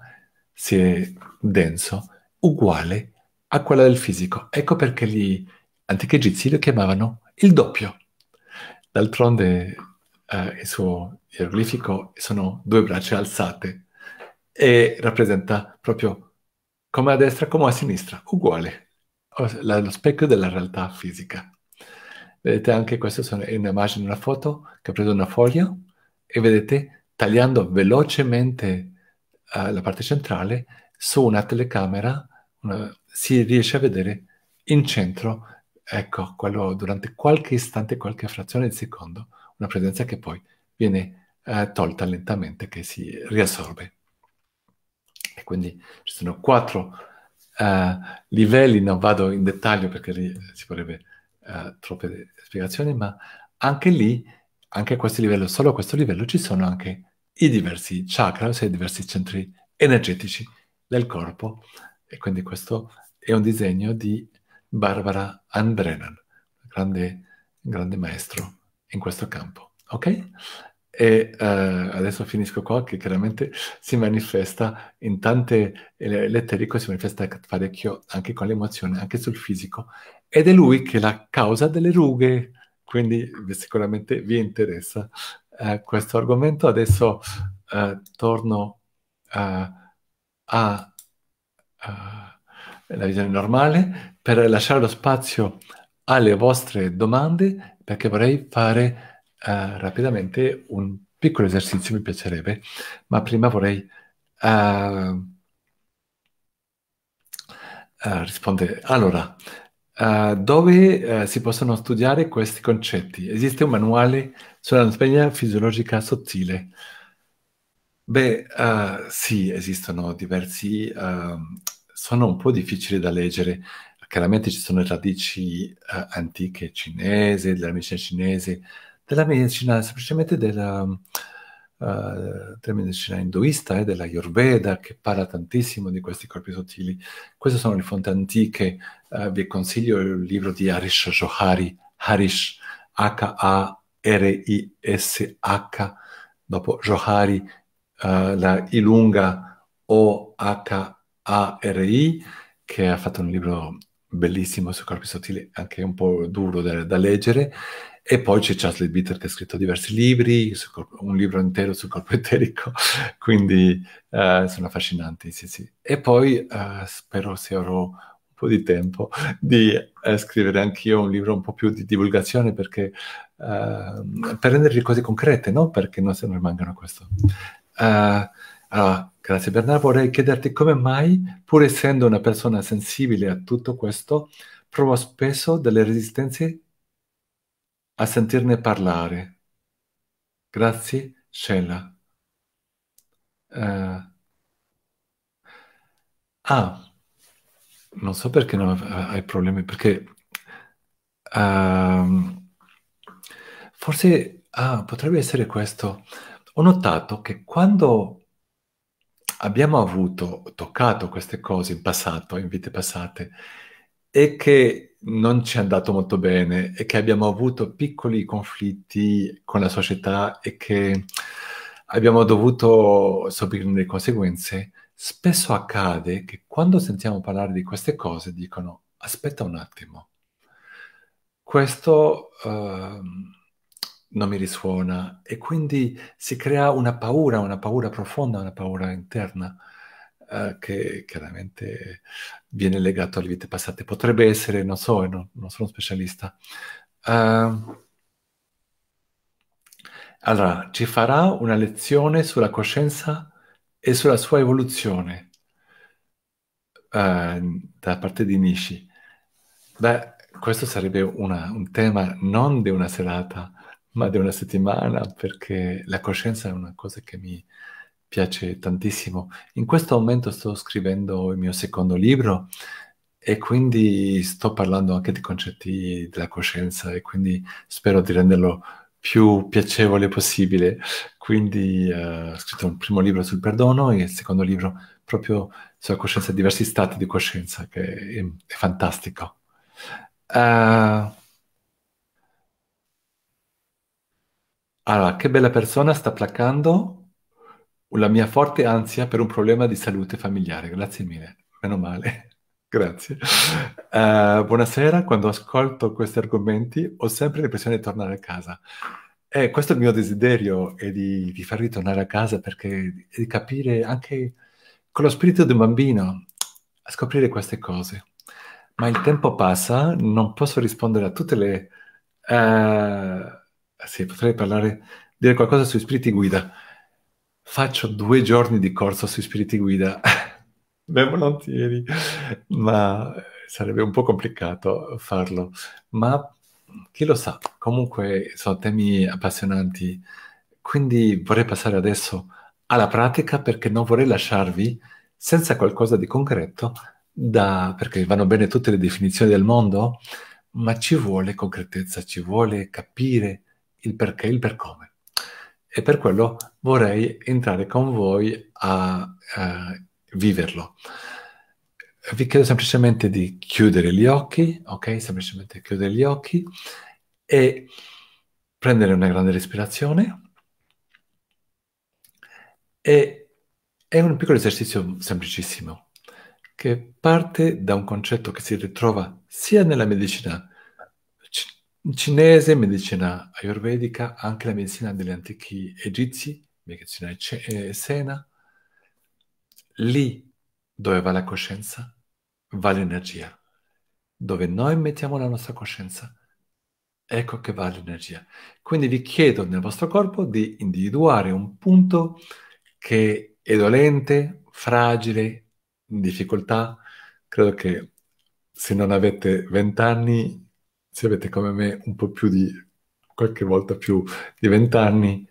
si è denso, uguale a quella del fisico. Ecco perché gli antichi egizi lo chiamavano il doppio. D'altronde eh, il suo geroglifico sono due braccia alzate e rappresenta proprio come a destra come a sinistra, uguale, lo specchio della realtà fisica. Vedete anche questa è un'immagine, una foto che ho preso una foglia e vedete tagliando velocemente uh, la parte centrale su una telecamera una, si riesce a vedere in centro, ecco, quello durante qualche istante, qualche frazione di secondo, una presenza che poi viene eh, tolta lentamente, che si riassorbe. E quindi ci sono quattro eh, livelli, non vado in dettaglio perché lì ci vorrebbe eh, troppe spiegazioni, ma anche lì, anche a questo livello, solo a questo livello, ci sono anche i diversi chakra, ossia i diversi centri energetici del corpo. E quindi questo è un disegno di Barbara Andrenan, grande, grande maestro in questo campo, ok? E uh, adesso finisco qua, che chiaramente si manifesta in tante, eh, l'eterico si manifesta parecchio anche con l'emozione, anche sul fisico, ed è lui che è la causa delle rughe, quindi sicuramente vi interessa uh, questo argomento. Adesso uh, torno alla visione normale per lasciare lo spazio alle vostre domande perché vorrei fare uh, rapidamente un piccolo esercizio, mi piacerebbe, ma prima vorrei uh, rispondere. Allora, dove si possono studiare questi concetti? Esiste un manuale sulla sull'anatomia fisiologica sottile. Beh, sì, esistono diversi ehm, sono un po' difficili da leggere chiaramente ci sono le radici eh, antiche cinese, della medicina cinese, della medicina semplicemente della, uh, della medicina induista e eh, della Yorveda che parla tantissimo di questi corpi sottili. Queste sono le fonti antiche, uh, vi consiglio il libro di Harish Johari, Harish, H-A-R-I-S-H, dopo Johari, uh, la Ilunga O-H-A-R-I, che ha fatto un libro bellissimo sui corpi sottili, anche un po' duro da, da leggere. E poi c'è Charles Ledbetter che ha scritto diversi libri, corpo, un libro intero sul corpo eterico, *laughs* quindi uh, sono affascinanti, sì, sì. E poi uh, spero se avrò un po' di tempo di uh, scrivere anch'io un libro un po' più di divulgazione perché ehm, per rendere le cose concrete, no? Perché non se ne rimangano questo. Uh, Ah, grazie Bernardo, vorrei chiederti come mai, pur essendo una persona sensibile a tutto questo, provo spesso delle resistenze a sentirne parlare. Grazie, Scella. Uh, eh, ah, non so perché non hai problemi, perché uh, forse ah, potrebbe essere questo. Ho notato che quando abbiamo avuto, toccato queste cose in passato, in vite passate, e che non ci è andato molto bene e che abbiamo avuto piccoli conflitti con la società e che abbiamo dovuto sopprimere le conseguenze, spesso accade che quando sentiamo parlare di queste cose dicono aspetta un attimo, questo... Uh, non mi risuona e quindi si crea una paura, una paura profonda, una paura interna eh, che chiaramente viene legata alle vite passate. Potrebbe essere, non so, non, non sono specialista. Uh, allora, ci farà una lezione sulla coscienza e sulla sua evoluzione uh, da parte di Nishi. Beh, questo sarebbe una, un tema non di una serata, ma di una settimana, perché la coscienza è una cosa che mi piace tantissimo. In questo momento sto scrivendo il mio secondo libro e quindi sto parlando anche di concetti della coscienza e quindi spero di renderlo più piacevole possibile. Quindi eh, ho scritto un primo libro sul perdono e il secondo libro proprio sulla coscienza, diversi stati di coscienza, che è, è fantastico. Uh, Allora, che bella persona sta placando la mia forte ansia per un problema di salute familiare. Grazie mille, meno male. *laughs* Grazie. Uh, buonasera, quando ascolto questi argomenti ho sempre l'impressione di tornare a casa. E questo è il mio desiderio, è di, di farvi tornare a casa perché di capire anche con lo spirito di un bambino a scoprire queste cose. Ma il tempo passa, non posso rispondere a tutte le... Uh, sì, potrei parlare, dire qualcosa sui spiriti guida. Faccio due giorni di corso sui spiriti guida, *laughs* ben volentieri, ma sarebbe un po' complicato farlo. Ma chi lo sa, comunque sono temi appassionanti, quindi vorrei passare adesso alla pratica perché non vorrei lasciarvi senza qualcosa di concreto, da, perché vanno bene tutte le definizioni del mondo, ma ci vuole concretezza, ci vuole capire il perché, il per come. E per quello vorrei entrare con voi a, a viverlo. Vi chiedo semplicemente di chiudere gli occhi, ok? Semplicemente chiudere gli occhi e prendere una grande respirazione. E è un piccolo esercizio semplicissimo che parte da un concetto che si ritrova sia nella medicina cinese, medicina ayurvedica, anche la medicina degli antichi egizi, medicina esena. Eh, Lì dove va la coscienza, va l'energia. Dove noi mettiamo la nostra coscienza, ecco che va l'energia. Quindi vi chiedo nel vostro corpo di individuare un punto che è dolente, fragile, in difficoltà. Credo che se non avete vent'anni se avete come me un po' più di qualche volta più di vent'anni,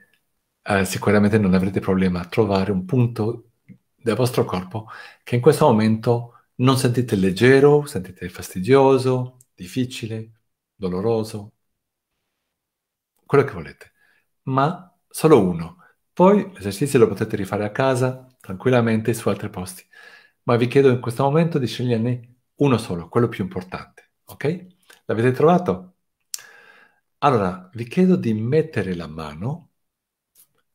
eh, sicuramente non avrete problema a trovare un punto del vostro corpo che in questo momento non sentite leggero, sentite fastidioso, difficile, doloroso, quello che volete, ma solo uno. Poi l'esercizio lo potete rifare a casa, tranquillamente, su altri posti. Ma vi chiedo in questo momento di sceglierne uno solo, quello più importante, ok? L'avete trovato? Allora, vi chiedo di mettere la mano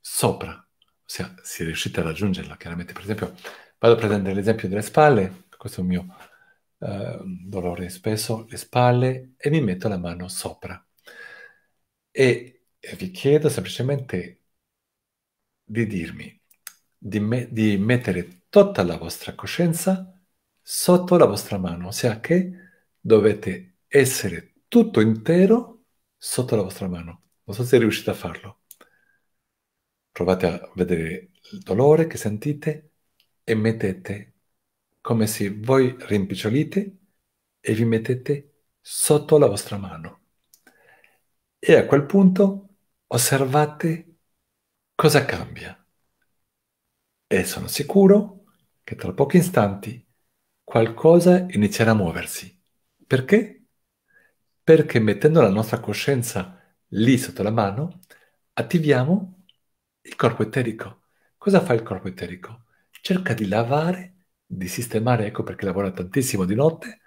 sopra, ossia se riuscite a raggiungerla, chiaramente. Per esempio, vado a prendere l'esempio delle spalle, questo è un mio eh, dolore spesso, le spalle, e mi metto la mano sopra. E, e vi chiedo semplicemente di dirmi, di, me, di mettere tutta la vostra coscienza sotto la vostra mano, ossia che dovete essere tutto intero sotto la vostra mano. Non so se riuscite a farlo. Provate a vedere il dolore che sentite e mettete come se voi rimpicciolite e vi mettete sotto la vostra mano. E a quel punto osservate cosa cambia. E sono sicuro che tra pochi istanti qualcosa inizierà a muoversi. Perché? perché mettendo la nostra coscienza lì sotto la mano, attiviamo il corpo eterico. Cosa fa il corpo eterico? Cerca di lavare, di sistemare, ecco perché lavora tantissimo di notte,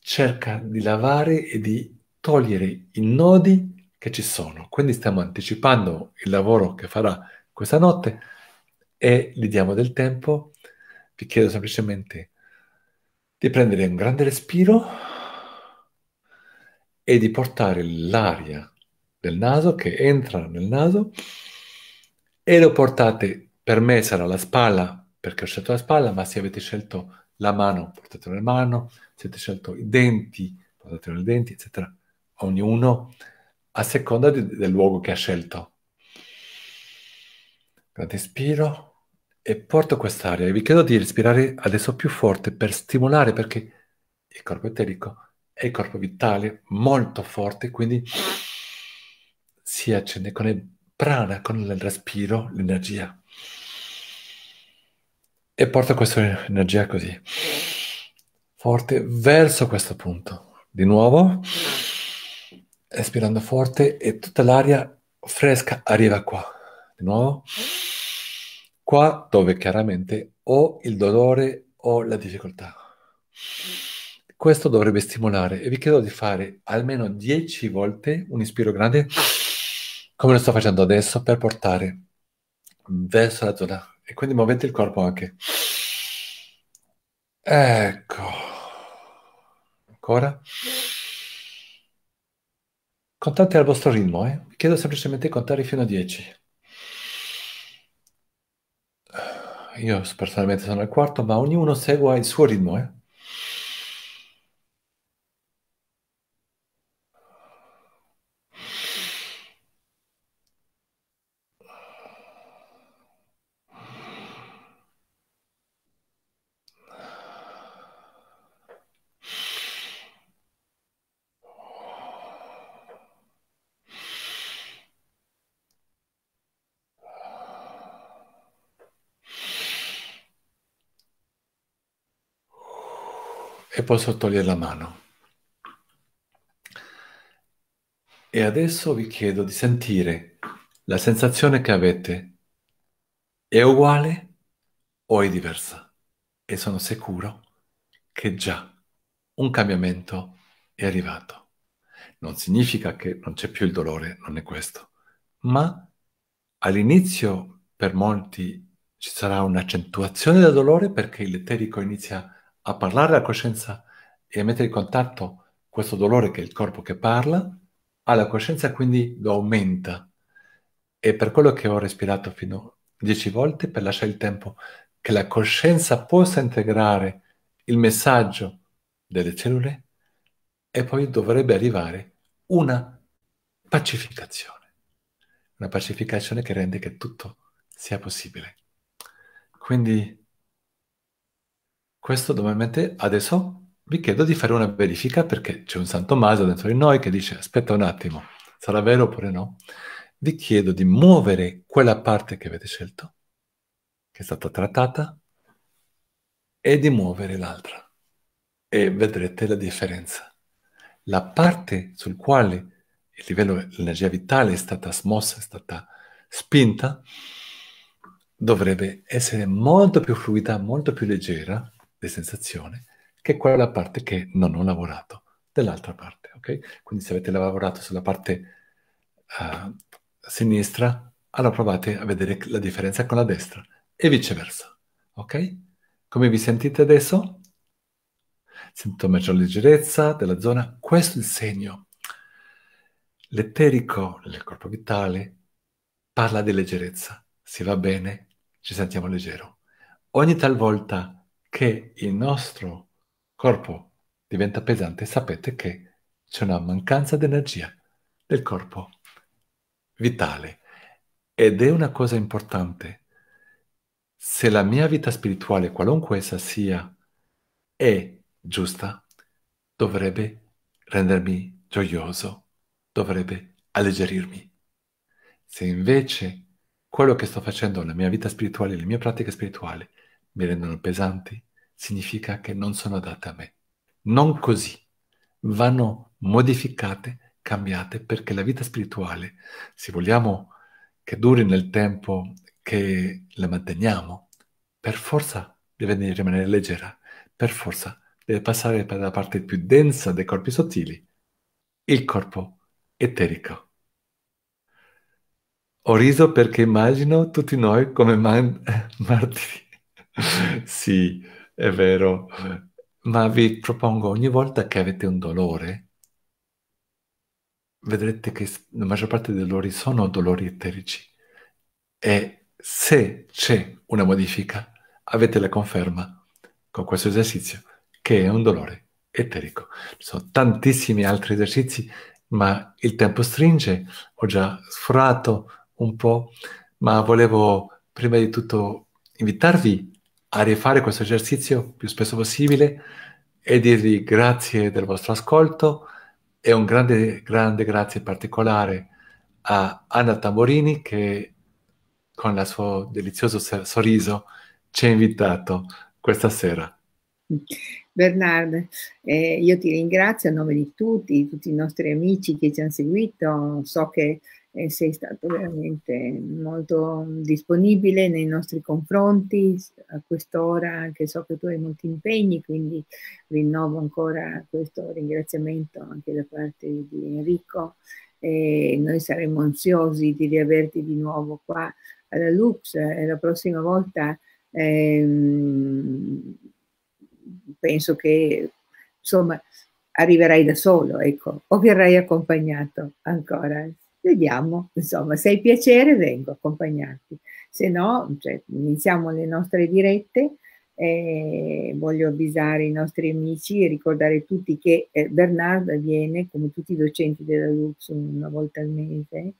cerca di lavare e di togliere i nodi che ci sono. Quindi stiamo anticipando il lavoro che farà questa notte e gli diamo del tempo. Vi chiedo semplicemente di prendere un grande respiro è di portare l'aria del naso che entra nel naso e lo portate, per me sarà la spalla, perché ho scelto la spalla, ma se avete scelto la mano, portatelo nella mano, se avete scelto i denti, portatelo nei denti, eccetera. Ognuno a seconda di, del luogo che ha scelto. Grande inspiro e porto quest'aria e vi chiedo di respirare adesso più forte per stimolare perché il corpo eterico e il corpo vitale molto forte, quindi si accende con il prana, con il respiro, l'energia. E porta questa energia così forte verso questo punto. Di nuovo, espirando forte e tutta l'aria fresca arriva qua. Di nuovo, qua dove chiaramente ho il dolore o la difficoltà. Questo dovrebbe stimolare e vi chiedo di fare almeno 10 volte un ispiro grande come lo sto facendo adesso per portare verso la zona e quindi muovete il corpo anche. Ecco. Ancora. Contate al vostro ritmo, eh. Vi chiedo semplicemente di contare fino a 10. Io personalmente sono al quarto, ma ognuno segua il suo ritmo, eh. e posso togliere la mano. E adesso vi chiedo di sentire la sensazione che avete è uguale o è diversa? E sono sicuro che già un cambiamento è arrivato. Non significa che non c'è più il dolore, non è questo, ma all'inizio per molti ci sarà un'accentuazione del dolore perché l'eterico inizia a a parlare alla coscienza e a mettere in contatto questo dolore che è il corpo che parla, alla ah, coscienza quindi lo aumenta. E per quello che ho respirato fino a 10 volte, per lasciare il tempo che la coscienza possa integrare il messaggio delle cellule e poi dovrebbe arrivare una pacificazione. Una pacificazione che rende che tutto sia possibile. Quindi questo normalmente adesso vi chiedo di fare una verifica perché c'è un santo maso dentro di noi che dice aspetta un attimo, sarà vero oppure no? Vi chiedo di muovere quella parte che avete scelto, che è stata trattata, e di muovere l'altra. E vedrete la differenza. La parte sul quale il livello dell'energia vitale è stata smossa, è stata spinta, dovrebbe essere molto più fluida, molto più leggera di sensazione che quella parte che non ho lavorato dell'altra parte, ok? Quindi se avete lavorato sulla parte uh, sinistra, allora provate a vedere la differenza con la destra e viceversa, ok? Come vi sentite adesso? Sento maggior leggerezza della zona, questo è il segno. L'eterico, il corpo vitale, parla di leggerezza, si va bene, ci sentiamo leggero. Ogni talvolta che il nostro corpo diventa pesante, sapete che c'è una mancanza di energia del corpo vitale ed è una cosa importante. Se la mia vita spirituale, qualunque essa sia, è giusta, dovrebbe rendermi gioioso, dovrebbe alleggerirmi. Se invece quello che sto facendo, la mia vita spirituale, le mie pratiche spirituali, mi rendono pesanti, significa che non sono adatte a me. Non così. Vanno modificate, cambiate, perché la vita spirituale, se vogliamo che duri nel tempo che la manteniamo, per forza deve rimanere leggera, per forza deve passare per la parte più densa dei corpi sottili, il corpo eterico. Ho riso perché immagino tutti noi come man- *laughs* martiri *laughs* Sì, è vero. Ma vi propongo, ogni volta che avete un dolore, vedrete che la maggior parte dei dolori sono dolori eterici. E se c'è una modifica, avete la conferma con questo esercizio che è un dolore eterico. Ci sono tantissimi altri esercizi, ma il tempo stringe, ho già sforato un po', ma volevo prima di tutto invitarvi a rifare questo esercizio più spesso possibile e dirvi grazie del vostro ascolto e un grande, grande grazie particolare a Anna Tamborini che con il suo delizioso sorriso ci ha invitato questa sera. Bernard, eh, io ti ringrazio a nome di tutti, tutti i nostri amici che ci hanno seguito, so che eh, sei stato veramente molto mm, disponibile nei nostri confronti a quest'ora anche so che tu hai molti impegni, quindi rinnovo ancora questo ringraziamento anche da parte di Enrico. E noi saremo ansiosi di riaverti di nuovo qua alla Lux e la prossima volta ehm, penso che insomma arriverai da solo, ecco, o verrai accompagnato ancora vediamo, insomma, se hai piacere vengo accompagnati, se no cioè, iniziamo le nostre dirette. Eh, voglio avvisare i nostri amici e ricordare tutti che eh, Bernarda viene, come tutti i docenti della Lux, una volta al mese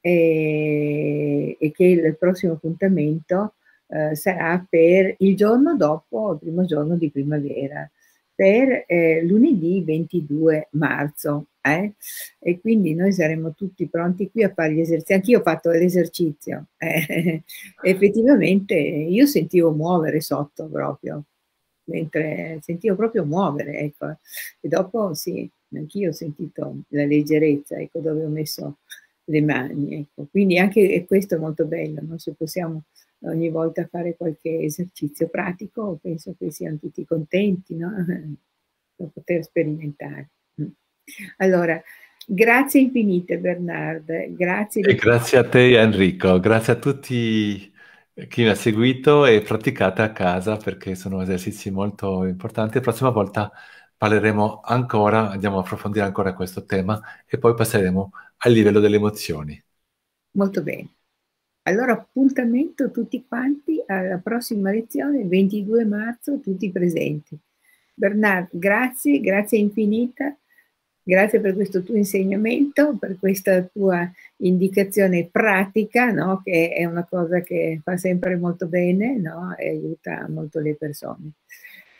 eh, e che il prossimo appuntamento eh, sarà per il giorno dopo, il primo giorno di primavera, per eh, lunedì 22 marzo eh? e quindi noi saremo tutti pronti qui a fare gli esercizi. Anch'io ho fatto l'esercizio, *laughs* eh? effettivamente io sentivo muovere sotto proprio, mentre sentivo proprio muovere, ecco. E dopo sì, anch'io ho sentito la leggerezza, ecco, dove ho messo le mani, ecco. Quindi anche questo è molto bello, no? se possiamo ogni volta fare qualche esercizio pratico, penso che siano tutti contenti, no? da *laughs* poter sperimentare. Allora, grazie infinite Bernard, grazie. E grazie a te Enrico, grazie a tutti chi mi ha seguito e praticate a casa perché sono esercizi molto importanti. La prossima volta parleremo ancora, andiamo a approfondire ancora questo tema e poi passeremo al livello delle emozioni. Molto bene. Allora appuntamento tutti quanti alla prossima lezione, 22 marzo, tutti presenti. Bernard, grazie, grazie infinita. Grazie per questo tuo insegnamento, per questa tua indicazione pratica, no? che è una cosa che fa sempre molto bene no? e aiuta molto le persone.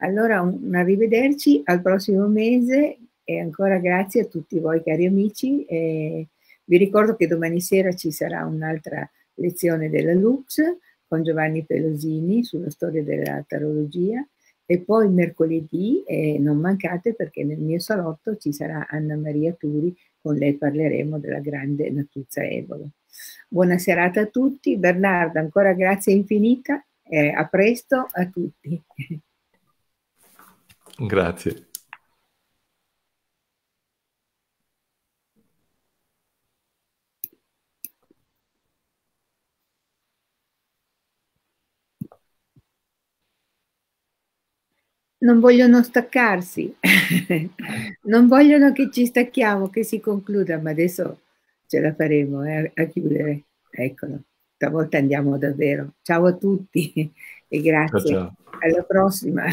Allora, un arrivederci al prossimo mese e ancora grazie a tutti voi cari amici. E vi ricordo che domani sera ci sarà un'altra lezione della Lux con Giovanni Pelosini sulla storia della tarologia e poi mercoledì, eh, non mancate perché nel mio salotto ci sarà Anna Maria Turi, con lei parleremo della grande Natuzza Ebolo. Buona serata a tutti, Bernardo ancora grazie infinita, eh, a presto a tutti. Grazie. non vogliono staccarsi, *laughs* non vogliono che ci stacchiamo, che si concluda, ma adesso ce la faremo eh, a chiudere. Eccolo, stavolta andiamo davvero. Ciao a tutti *laughs* e grazie. Ciao, ciao. Alla prossima.